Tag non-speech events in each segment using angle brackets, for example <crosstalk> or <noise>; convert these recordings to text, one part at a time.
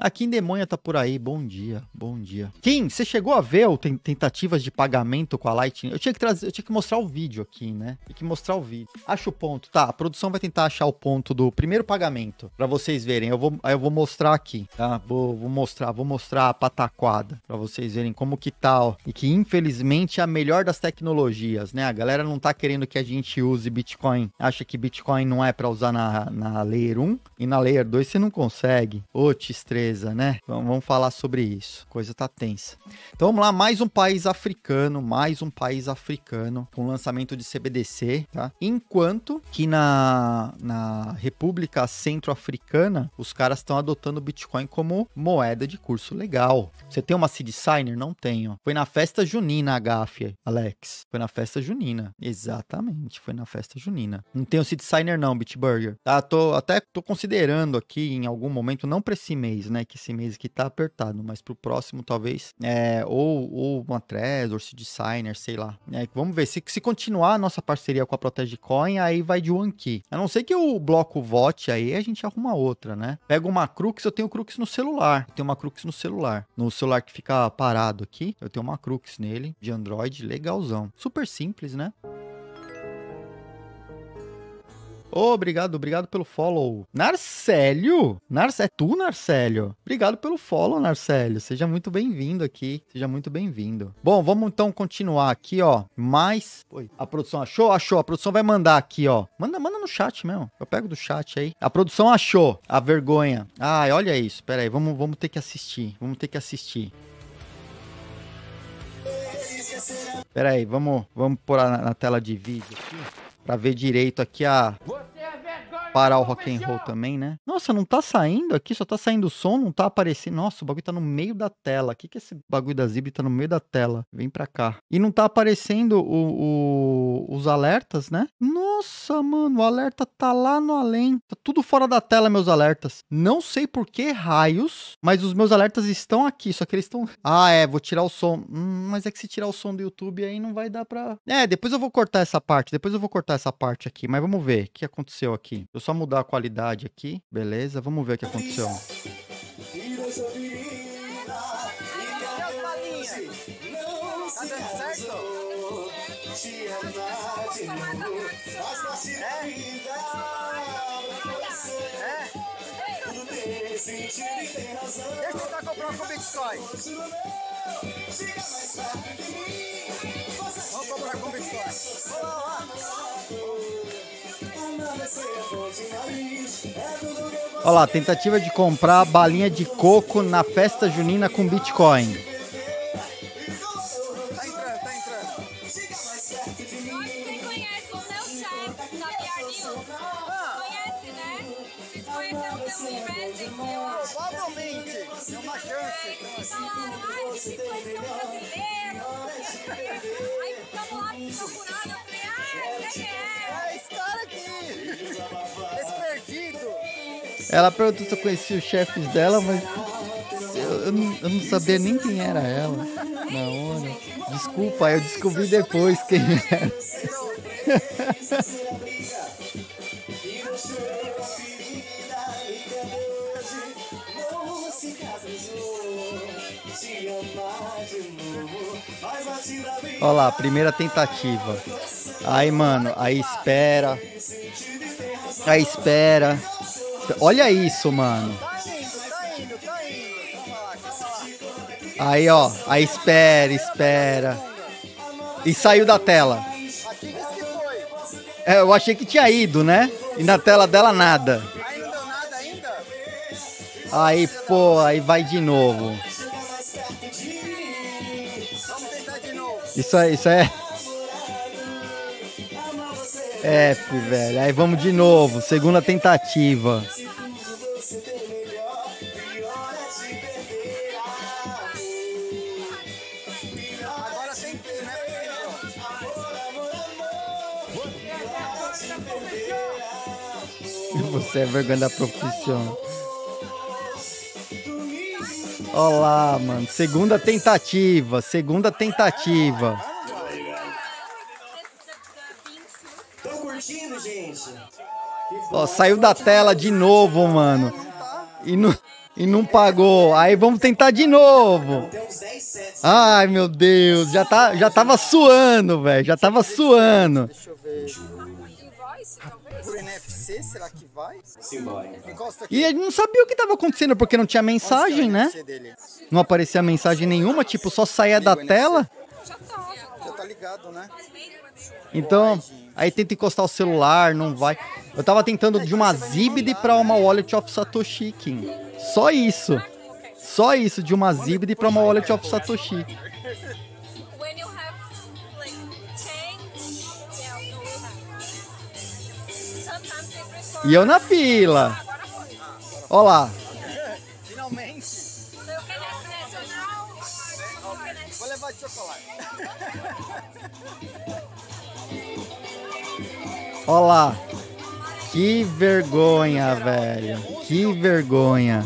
A Kim Demonha tá por aí. Bom dia, bom dia. Kim, você chegou a ver tentativas de pagamento com a Lightning? Eu tinha que trazer, eu tinha que mostrar o vídeo aqui, né? Tinha que mostrar o vídeo. Acho o ponto, tá? A produção vai tentar achar o ponto do primeiro pagamento para vocês verem. Eu vou, eu vou mostrar aqui, tá? Vou, vou mostrar, vou mostrar a pataquada para vocês verem como que tal. Tá, ó. e que infelizmente é a melhor das tecnologias, né? A galera não tá querendo que a gente use Bitcoin. Acha que Bitcoin não é para usar na, na Layer 1 e na Layer 2 você não consegue. Ô, 3 Beleza, né? Então, vamos falar sobre isso. Coisa tá tensa. Então vamos lá, mais um país africano, mais um país africano com lançamento de CBDC, tá? Enquanto que na, na República Centro-Africana, os caras estão adotando o Bitcoin como moeda de curso legal. Você tem uma seed signer? Não tenho. Foi na festa junina a Alex. Foi na festa junina. Exatamente, foi na festa junina. Não tenho seed signer não, Bitburger. Tá, tô até tô considerando aqui em algum momento, não para esse mês, né? né, que esse mês aqui tá apertado, mas pro próximo talvez, é, ou, ou uma Trezor, se Designer, sei lá. É, vamos ver, se, se continuar a nossa parceria com a Protege Coin, aí vai de One Key. A não ser que eu bloco o vote aí, a gente arruma outra, né? Pega uma Crux, eu tenho Crux no celular, eu tenho uma Crux no celular. No celular que fica parado aqui, eu tenho uma Crux nele, de Android, legalzão. Super simples, né? Oh, obrigado, obrigado pelo follow. Narcélio? Narce... É tu, Narcélio? Obrigado pelo follow, Narcélio. Seja muito bem-vindo aqui. Seja muito bem-vindo. Bom, vamos então continuar aqui, ó. Mais. Oi. A produção achou? Achou. A produção vai mandar aqui, ó. Manda, manda no chat mesmo. Eu pego do chat aí. A produção achou. A vergonha. Ai, olha isso. Pera aí. Vamos, vamos ter que assistir. Vamos ter que assistir. Pera aí. Vamos, vamos pôr na, na tela de vídeo aqui para ver direito aqui a parar o rock and roll também, né? Nossa, não tá saindo aqui, só tá saindo o som, não tá aparecendo. Nossa, o bagulho tá no meio da tela. O que que é esse bagulho da Zib tá no meio da tela? Vem pra cá. E não tá aparecendo o, o, os alertas, né? Nossa, mano, o alerta tá lá no além. Tá tudo fora da tela, meus alertas. Não sei por que raios, mas os meus alertas estão aqui, só que eles estão... <laughs> Ah, é, vou tirar o som. Hum, mas é que se tirar o som do YouTube aí não vai dar pra... É, depois eu vou cortar essa parte, depois eu vou cortar essa parte aqui, mas vamos ver o que aconteceu aqui. Eu eu só mudar a qualidade aqui, beleza? Vamos ver o que aconteceu. Deixa eu tentar comprar com Bitcoin. Vamos comprar com Bitcoin. Vamos lá, lá. Olha lá, tentativa de comprar balinha de coco na festa junina com Bitcoin. Ela perguntou se eu conhecia os chefes dela, mas eu, eu, não, eu não sabia nem quem era ela na hora. Desculpa, eu descobri depois quem era. Olha lá, primeira tentativa. Aí, mano, aí espera. Aí espera. Puta, olha isso, mano. Aí, ó. Aí espera, espera. E saiu da tela. É, eu achei que tinha ido, né? E na tela dela nada. Aí, pô, aí vai de novo. Isso é, isso é. F, velho. Aí vamos de novo. Segunda tentativa. Isso é vergonha da profissão. Olá, mano. Segunda tentativa. Segunda tentativa. curtindo, gente? Ó, saiu da tela de novo, mano. E não, e não pagou. Aí vamos tentar de novo. Ai, meu Deus. Já, tá, já tava suando, velho. Já tava suando. Deixa eu ver. Por NFC, será que vai? Então. E ele não sabia o que estava acontecendo, porque não tinha mensagem, né? Não aparecia mensagem nenhuma, tipo, só saía da tela. Tá, tá. Já tá ligado, né? Então, aí tenta encostar o celular, não vai. Eu tava tentando de uma Zibid para uma Wallet of Satoshi, Kim. Só isso. Só isso, de uma Zibid para uma Wallet of Satoshi. E eu na fila. Olha lá. Finalmente. Vou levar de chocolate. Olha lá. Que vergonha, velho. Que vergonha.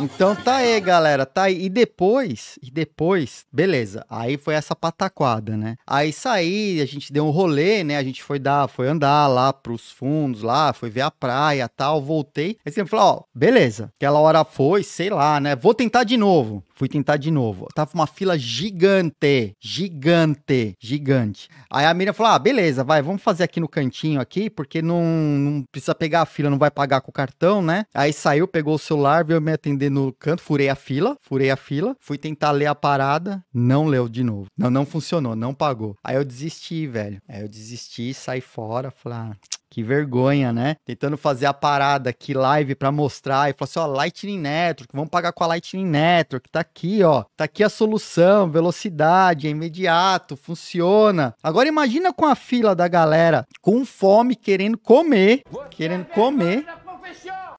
Então tá aí, galera, tá aí. E depois, e depois, beleza. Aí foi essa pataquada, né? Aí saí, a gente deu um rolê, né? A gente foi dar, foi andar lá pros fundos, lá, foi ver a praia, tal, voltei. Aí você falou, ó, beleza. Aquela hora foi, sei lá, né? Vou tentar de novo. Fui tentar de novo. Tava uma fila gigante, gigante, gigante. Aí a Miriam falou: ah, beleza, vai, vamos fazer aqui no cantinho aqui, porque não, não precisa pegar a fila, não vai pagar com o cartão, né? Aí saiu, pegou o celular, veio me atender no canto, furei a fila, furei a fila, fui tentar ler a parada, não leu de novo. Não, não funcionou, não pagou. Aí eu desisti, velho. Aí eu desisti, saí fora, falei, ah, que vergonha, né? Tentando fazer a parada aqui live para mostrar e falar assim, ó, Lightning Network, vamos pagar com a Lightning Network, tá aqui, ó. Tá aqui a solução, velocidade, é imediato, funciona. Agora imagina com a fila da galera com fome, querendo comer, Você querendo é comer.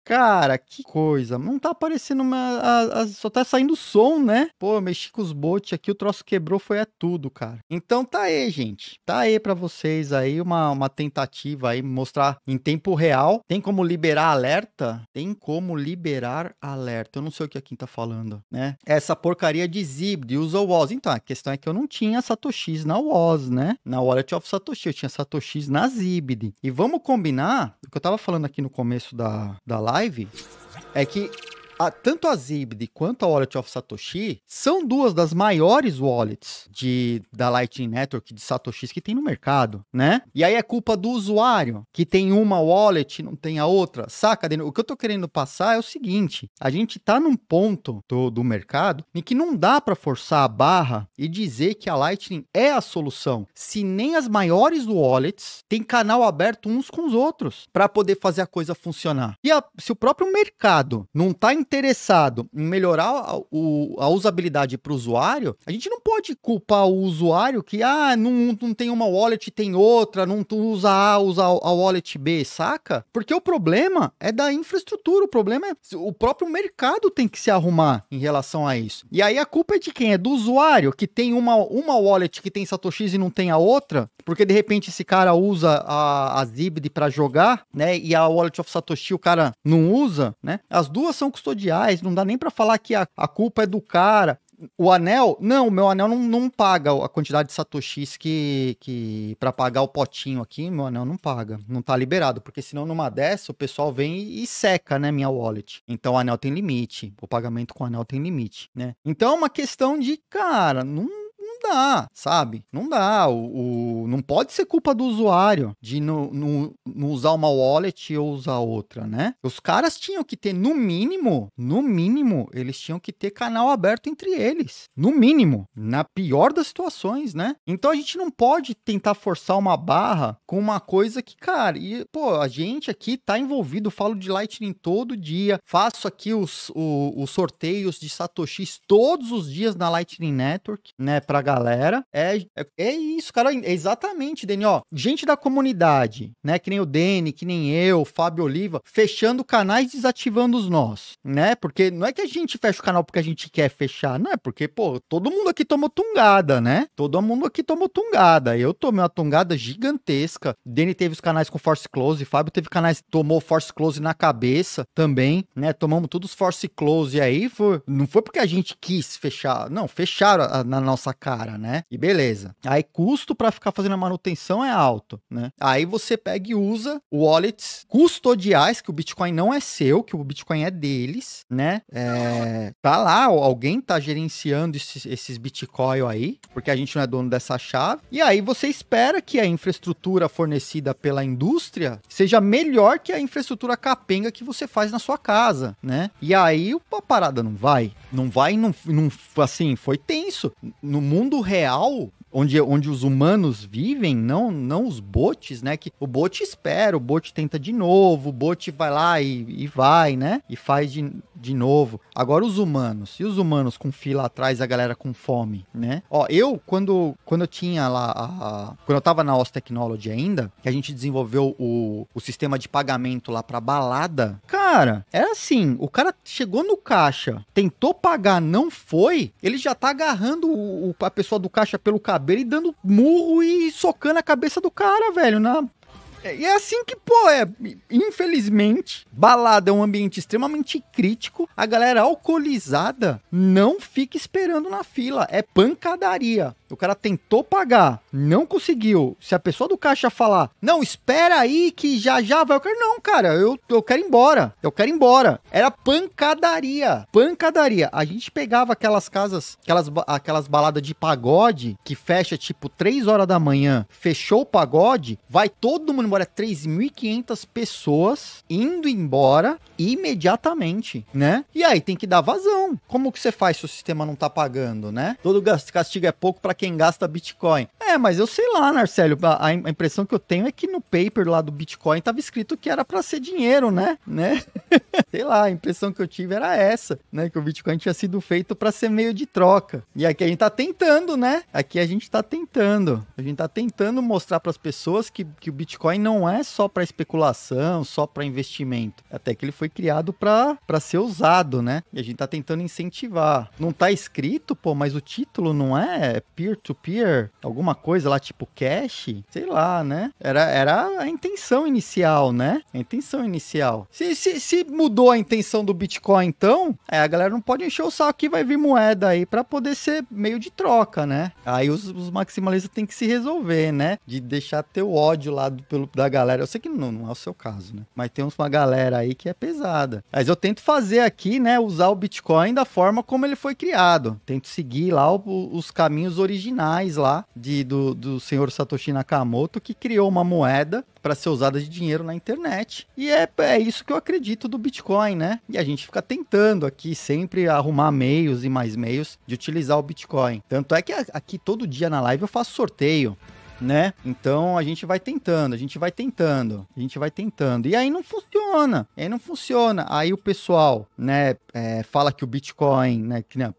Cara, que coisa. Não tá aparecendo uma. A, a, só tá saindo som, né? Pô, mexi com os botes aqui, o troço quebrou, foi é tudo, cara. Então tá aí, gente. Tá aí para vocês aí uma, uma tentativa aí, mostrar em tempo real. Tem como liberar alerta? Tem como liberar alerta. Eu não sei o que a Kim tá falando, né? Essa porcaria de Zib, de usa o Oz. Então, a questão é que eu não tinha Satoshis na Oz, né? Na Wallet of Satoshi. Eu tinha Satoshis na Zibd. E vamos combinar, o que eu tava falando aqui no começo da, da live live é que a, tanto a Zibd quanto a Wallet of Satoshi são duas das maiores wallets de, da Lightning Network de Satoshis que tem no mercado, né? E aí é culpa do usuário, que tem uma wallet e não tem a outra, saca? O que eu tô querendo passar é o seguinte, a gente tá num ponto do, do mercado em que não dá para forçar a barra e dizer que a Lightning é a solução, se nem as maiores wallets têm canal aberto uns com os outros para poder fazer a coisa funcionar. E a, se o próprio mercado não tá em interessado em melhorar a, o, a usabilidade para o usuário, a gente não pode culpar o usuário que, ah, não, não tem uma wallet, tem outra, não usa A, usa a wallet B, saca? Porque o problema é da infraestrutura, o problema é o próprio mercado tem que se arrumar em relação a isso. E aí a culpa é de quem? É do usuário, que tem uma, uma wallet que tem satoshi e não tem a outra, porque de repente esse cara usa a, a Zibd para jogar, né? E a wallet of Satoshi o cara não usa, né? As duas são custodiadas não dá nem para falar que a, a culpa é do cara o anel, não, o meu anel não, não paga a quantidade de satoshis que, que para pagar o potinho aqui, meu anel não paga, não tá liberado, porque senão numa dessa o pessoal vem e, e seca, né, minha wallet. Então o anel tem limite, o pagamento com o anel tem limite, né? Então é uma questão de, cara, não dá, sabe? Não dá. O, o não pode ser culpa do usuário de não, não, não usar uma wallet ou usar outra, né? Os caras tinham que ter, no mínimo, no mínimo, eles tinham que ter canal aberto entre eles. No mínimo. Na pior das situações, né? Então a gente não pode tentar forçar uma barra com uma coisa que, cara, e, pô, a gente aqui tá envolvido, falo de Lightning todo dia, faço aqui os, o, os sorteios de Satoshis todos os dias na Lightning Network, né? Pra galera galera. É, é, é isso, cara. É exatamente, Deni. Ó, gente da comunidade, né? Que nem o Deni, que nem eu, Fábio Oliva, fechando canais desativando os nós, né? Porque não é que a gente fecha o canal porque a gente quer fechar, não é porque, pô, todo mundo aqui tomou tungada, né? Todo mundo aqui tomou tungada. Eu tomei uma tungada gigantesca. Deni teve os canais com force close, Fábio teve canais tomou force close na cabeça também, né? Tomamos todos force close aí, foi, não foi porque a gente quis fechar, não, fecharam a, a, na nossa cara cara, né? E beleza. Aí custo para ficar fazendo a manutenção é alto, né? Aí você pega e usa wallets custodiais, que o Bitcoin não é seu, que o Bitcoin é deles, né? É, tá lá, alguém tá gerenciando esses, esses Bitcoin aí, porque a gente não é dono dessa chave. E aí você espera que a infraestrutura fornecida pela indústria seja melhor que a infraestrutura capenga que você faz na sua casa, né? E aí a parada não vai. Não vai, não, não assim, foi tenso. No mundo mundo real onde, onde os humanos vivem, não, não os botes, né? Que o bote espera, o bote tenta de novo, o bote vai lá e, e vai, né? E faz de, de novo. Agora os humanos, e os humanos com fila atrás, a galera com fome, né? Ó, eu, quando, quando eu tinha lá, a, a, quando eu tava na Os Technology ainda, que a gente desenvolveu o, o sistema de pagamento lá pra balada, cara, era assim, o cara chegou no caixa, tentou pagar, não foi, ele já tá agarrando o, o a pessoa do caixa pelo cabelo ele dando murro e socando a cabeça do cara, velho, na é, e é assim que, pô, é. Infelizmente, balada é um ambiente extremamente crítico. A galera alcoolizada não fica esperando na fila. É pancadaria o cara tentou pagar, não conseguiu. Se a pessoa do caixa falar, não, espera aí que já já vai. Eu quero, não, cara, eu, eu quero ir embora. Eu quero ir embora. Era pancadaria. Pancadaria. A gente pegava aquelas casas, aquelas, aquelas baladas de pagode que fecha tipo 3 horas da manhã. Fechou o pagode, vai todo mundo embora. 3.500 pessoas indo embora imediatamente, né? E aí tem que dar vazão. Como que você faz se o sistema não tá pagando, né? Todo castigo é pouco para quem gasta Bitcoin. É, mas eu sei lá, Narcélio, a, a impressão que eu tenho é que no paper lá do Bitcoin tava escrito que era para ser dinheiro, né? né? <laughs> sei lá, a impressão que eu tive era essa, né? Que o Bitcoin tinha sido feito para ser meio de troca. E aqui a gente tá tentando, né? Aqui a gente tá tentando. A gente tá tentando mostrar para as pessoas que, que o Bitcoin não é só para especulação, só para investimento. Até que ele foi criado para ser usado, né? E a gente tá tentando incentivar. Não tá escrito, pô, mas o título não é, é peer-to-peer, -peer, alguma coisa lá tipo cash, sei lá, né? Era, era a intenção inicial, né? A intenção inicial. Se, se, se mudou a intenção do Bitcoin, então, é, a galera não pode encher o saco que vai vir moeda aí para poder ser meio de troca, né? Aí os, os maximalistas têm que se resolver, né? De deixar teu ódio lá do, pelo, da galera. Eu sei que não, não é o seu caso, né? Mas tem uma galera aí que é pesada. Mas eu tento fazer aqui, né? Usar o Bitcoin da forma como ele foi criado. Tento seguir lá o, os caminhos originais originais lá de, do, do senhor Satoshi Nakamoto, que criou uma moeda para ser usada de dinheiro na internet. E é, é isso que eu acredito do Bitcoin, né? E a gente fica tentando aqui sempre arrumar meios e mais meios de utilizar o Bitcoin. Tanto é que aqui todo dia na live eu faço sorteio né? Então a gente vai tentando, a gente vai tentando, a gente vai tentando. E aí não funciona, aí não funciona. Aí o pessoal, né, é, fala que o Bitcoin, né, que, né,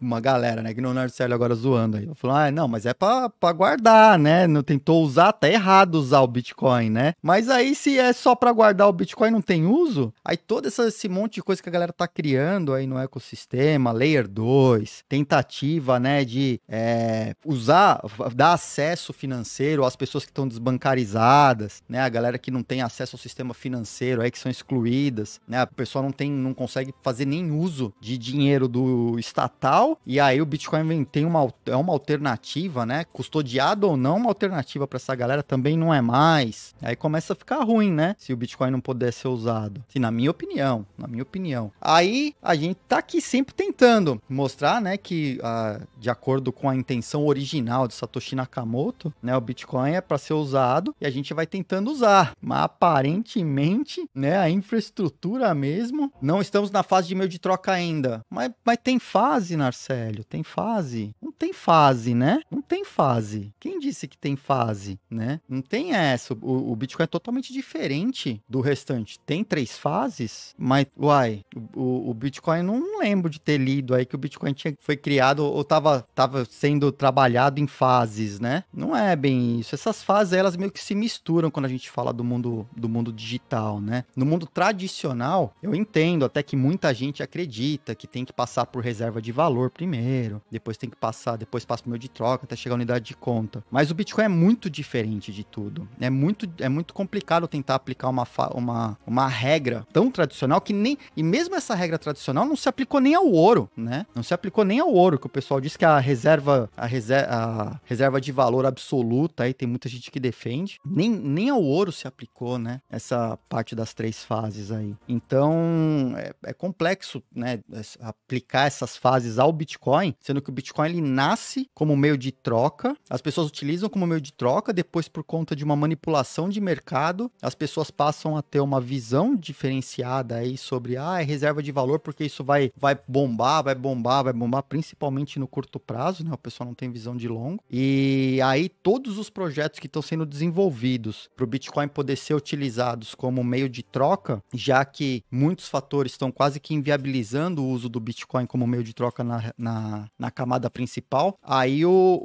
uma galera, né? Que o Leonardo Sérgio agora zoando aí. Falou, ah, não, mas é para guardar, né? Não tentou usar, tá errado usar o Bitcoin, né? Mas aí se é só para guardar o Bitcoin não tem uso, aí todo essa, esse monte de coisa que a galera tá criando aí no ecossistema, Layer 2, tentativa, né, de é, usar, dar acesso financeiro às pessoas que estão desbancarizadas, né? A galera que não tem acesso ao sistema financeiro aí, que são excluídas, né? A pessoa não tem, não consegue fazer nem uso de dinheiro do estatal e aí o Bitcoin tem uma, é uma alternativa, né? Custodiado ou não, uma alternativa para essa galera também não é mais. Aí começa a ficar ruim, né? Se o Bitcoin não puder ser usado. Assim, na minha opinião, na minha opinião. Aí a gente tá aqui sempre tentando mostrar, né, que ah, de acordo com a intenção original de Satoshi Nakamoto, né, o Bitcoin é para ser usado e a gente vai tentando usar. Mas aparentemente, né, a infraestrutura mesmo, não estamos na fase de meio de troca ainda. Mas, mas tem fase, Narciso Célio, tem fase? Não tem fase, né? Não tem fase. Quem disse que tem fase, né? Não tem essa. O, o Bitcoin é totalmente diferente do restante. Tem três fases, mas, uai, o, o Bitcoin não lembro de ter lido aí que o Bitcoin tinha, foi criado ou estava tava sendo trabalhado em fases, né? Não é bem isso. Essas fases, elas meio que se misturam quando a gente fala do mundo, do mundo digital, né? No mundo tradicional, eu entendo até que muita gente acredita que tem que passar por reserva de valor valor primeiro, depois tem que passar, depois passa o meu de troca até chegar à unidade de conta. Mas o Bitcoin é muito diferente de tudo. É muito, é muito complicado tentar aplicar uma, uma, uma regra tão tradicional que nem. E mesmo essa regra tradicional não se aplicou nem ao ouro, né? Não se aplicou nem ao ouro, que o pessoal diz que a reserva, a reserva, a reserva de valor absoluta aí tem muita gente que defende. Nem, nem ao ouro se aplicou, né? Essa parte das três fases aí. Então é, é complexo, né? Aplicar essas fases ao Bitcoin, sendo que o Bitcoin ele nasce como meio de troca, as pessoas utilizam como meio de troca, depois por conta de uma manipulação de mercado, as pessoas passam a ter uma visão diferenciada aí sobre ah, é reserva de valor porque isso vai vai bombar, vai bombar, vai bombar principalmente no curto prazo, né? O pessoal não tem visão de longo. E aí todos os projetos que estão sendo desenvolvidos para o Bitcoin poder ser utilizados como meio de troca, já que muitos fatores estão quase que inviabilizando o uso do Bitcoin como meio de troca na na, na, camada principal. Aí o,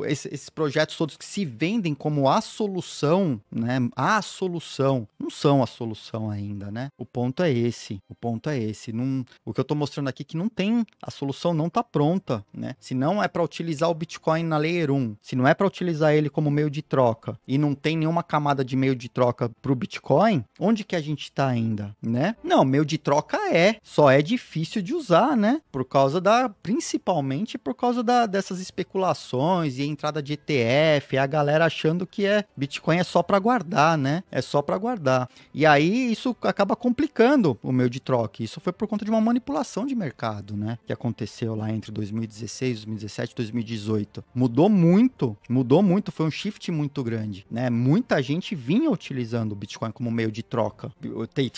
o esse, esses projetos todos que se vendem como a solução, né? A solução. Não são a solução ainda, né? O ponto é esse. O ponto é esse. Não, o que eu estou mostrando aqui é que não tem. A solução não está pronta, né? Se não é para utilizar o Bitcoin na Layer 1, se não é para utilizar ele como meio de troca e não tem nenhuma camada de meio de troca para o Bitcoin, onde que a gente está ainda, né? Não, meio de troca é. Só é difícil de usar, né? Por causa rodar principalmente por causa da, dessas especulações e entrada de ETF, a galera achando que é Bitcoin é só para guardar, né? É só para guardar. E aí isso acaba complicando o meio de troca. Isso foi por conta de uma manipulação de mercado, né? Que aconteceu lá entre 2016, 2017, 2018. Mudou muito, mudou muito, foi um shift muito grande, né? Muita gente vinha utilizando o Bitcoin como meio de troca.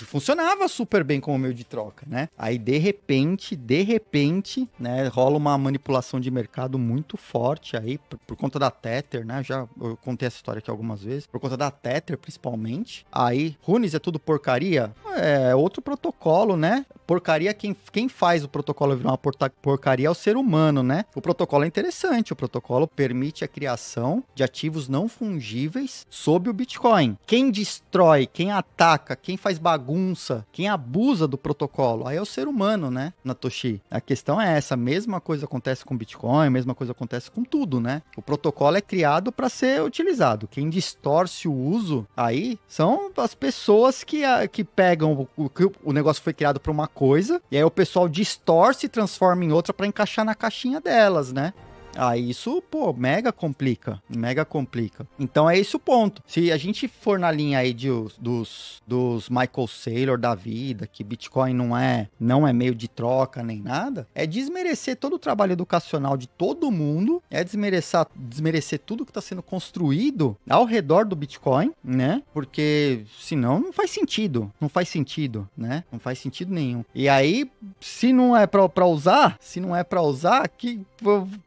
Funcionava super bem como meio de troca, né? Aí de repente, de repente forte, né? Rola uma manipulação de mercado muito forte aí por, por, conta da Tether, né? Já eu contei essa história aqui algumas vezes, por conta da Tether principalmente. Aí, Runes é tudo porcaria? É outro protocolo, né? porcaria, quem, quem faz o protocolo virar uma porcaria é o ser humano, né? O protocolo é interessante, o protocolo permite a criação de ativos não fungíveis sob o Bitcoin. Quem destrói, quem ataca, quem faz bagunça, quem abusa do protocolo, aí é o ser humano, né, Natoshi? A questão é essa, a mesma coisa acontece com Bitcoin, a mesma coisa acontece com tudo, né? O protocolo é criado para ser utilizado. Quem distorce o uso aí são as pessoas que, que pegam o, o, o negócio foi criado para uma coisa, e aí o pessoal distorce e transforma em outra para encaixar na caixinha delas, né? Aí isso, pô, mega complica. Mega complica. Então é esse o ponto. Se a gente for na linha aí de, dos, dos Michael Saylor da vida, que Bitcoin não é, não é meio de troca nem nada, é desmerecer todo o trabalho educacional de todo mundo, é desmerecer, desmerecer tudo que está sendo construído ao redor do Bitcoin, né? Porque senão não faz sentido. Não faz sentido, né? Não faz sentido nenhum. E aí, se não é para usar, se não é para usar, que,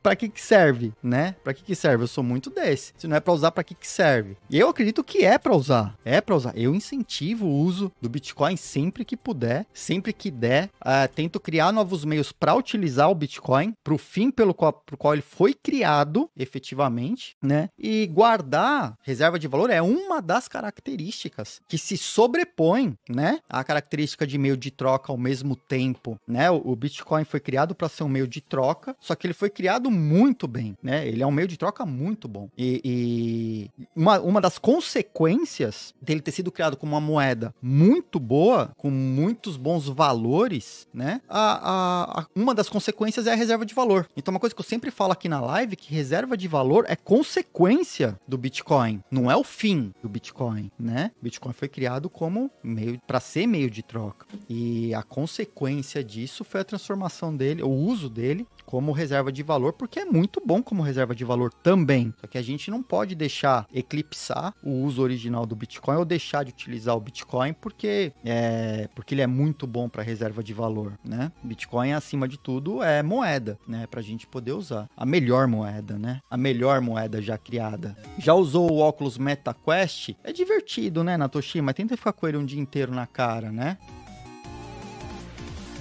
para que, que que serve, né? Para que que serve? Eu sou muito desse. Se não é para usar, para que que serve? E eu acredito que é para usar. É para usar. Eu incentivo o uso do Bitcoin sempre que puder, sempre que der. Uh, tento criar novos meios para utilizar o Bitcoin para o fim pelo qual, pro qual ele foi criado, efetivamente, né? E guardar reserva de valor é uma das características que se sobrepõe, né? A característica de meio de troca ao mesmo tempo, né? O, o Bitcoin foi criado para ser um meio de troca, só que ele foi criado muito muito bem, né? Ele é um meio de troca muito bom. E, e uma, uma das consequências dele ter sido criado como uma moeda muito boa, com muitos bons valores, né? A, a, a, uma das consequências é a reserva de valor. Então, uma coisa que eu sempre falo aqui na live, é que reserva de valor é consequência do Bitcoin, não é o fim do Bitcoin, né? Bitcoin foi criado como meio para ser meio de troca. E a consequência disso foi a transformação dele, o uso dele como reserva de valor, porque é muito bom como reserva de valor também. Só que a gente não pode deixar eclipsar o uso original do Bitcoin ou deixar de utilizar o Bitcoin porque, é, porque ele é muito bom para reserva de valor, né? Bitcoin, acima de tudo, é moeda, né? Para a gente poder usar. A melhor moeda, né? A melhor moeda já criada. Já usou o óculos MetaQuest? É divertido, né, Natoshi? Mas tenta ficar com ele um dia inteiro na cara, né?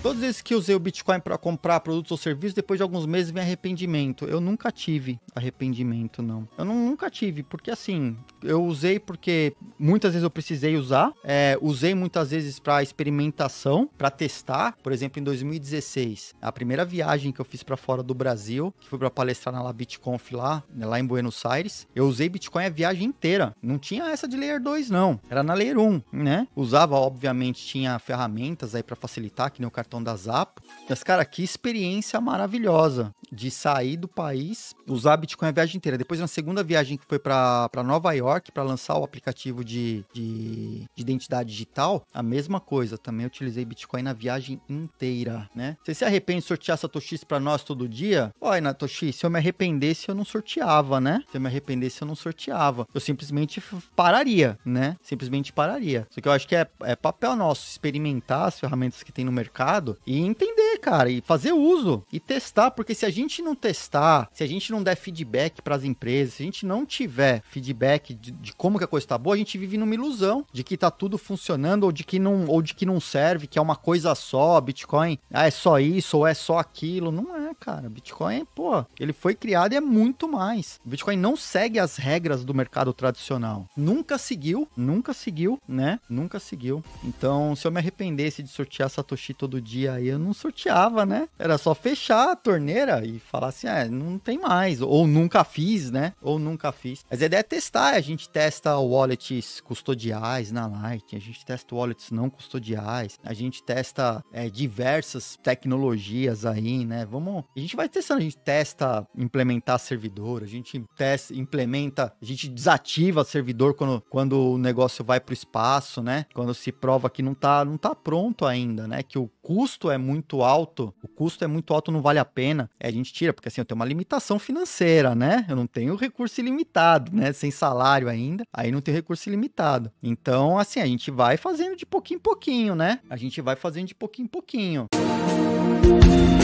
Todos esses que usei o Bitcoin para comprar produtos ou serviços, depois de alguns meses vem arrependimento. Eu nunca tive arrependimento, não. Eu não, nunca tive, porque assim, eu usei porque muitas vezes eu precisei usar, é, usei muitas vezes para experimentação, para testar. Por exemplo, em 2016, a primeira viagem que eu fiz para fora do Brasil, que fui para palestrar na BitConf lá, lá em Buenos Aires, eu usei Bitcoin a viagem inteira. Não tinha essa de Layer 2, não. Era na Layer 1, né? Usava, obviamente, tinha ferramentas aí para facilitar, que nem o cartão Norton da Zapo. Mas, cara, que experiência maravilhosa de sair do país, usar Bitcoin a viagem inteira. Depois, na segunda viagem que foi para Nova York, para lançar o aplicativo de, de, de, identidade digital, a mesma coisa. Também utilizei Bitcoin na viagem inteira, né? Você se arrepende de sortear Satoshi para nós todo dia? Olha, Natoshi, se eu me arrependesse, eu não sorteava, né? Se eu me arrependesse, eu não sorteava. Eu simplesmente pararia, né? Simplesmente pararia. Só que eu acho que é, é papel nosso experimentar as ferramentas que tem no mercado mercado e entender, cara, e fazer uso e testar, porque se a gente não testar, se a gente não der feedback para as empresas, se a gente não tiver feedback de, de como que a coisa está boa, a gente vive numa ilusão de que tá tudo funcionando ou de que não ou de que não serve, que é uma coisa só, Bitcoin, ah, é só isso ou é só aquilo, não é, cara. Bitcoin, pô, ele foi criado e é muito mais. Bitcoin não segue as regras do mercado tradicional. Nunca seguiu, nunca seguiu, né? Nunca seguiu. Então, se eu me arrependesse de sortear Satoshi todo dia dia aí eu não sorteava, né? Era só fechar a torneira e falar assim, é, não tem mais, ou nunca fiz, né? Ou nunca fiz. Mas a ideia é testar, a gente testa wallets custodiais na Light, a gente testa wallets não custodiais, a gente testa é, diversas tecnologias aí, né? Vamos, a gente vai testando, a gente testa implementar servidor, a gente testa, implementa, a gente desativa servidor quando, quando o negócio vai para o espaço, né? Quando se prova que não tá, não tá pronto ainda, né? Que o custo custo é muito alto, o custo é muito alto, não vale a pena, é, a gente tira, porque assim, eu tenho uma limitação financeira, né? Eu não tenho recurso ilimitado, né? Sem salário ainda, aí não tem recurso ilimitado. Então, assim, a gente vai fazendo de pouquinho em pouquinho, né? A gente vai fazendo de pouquinho em pouquinho. Música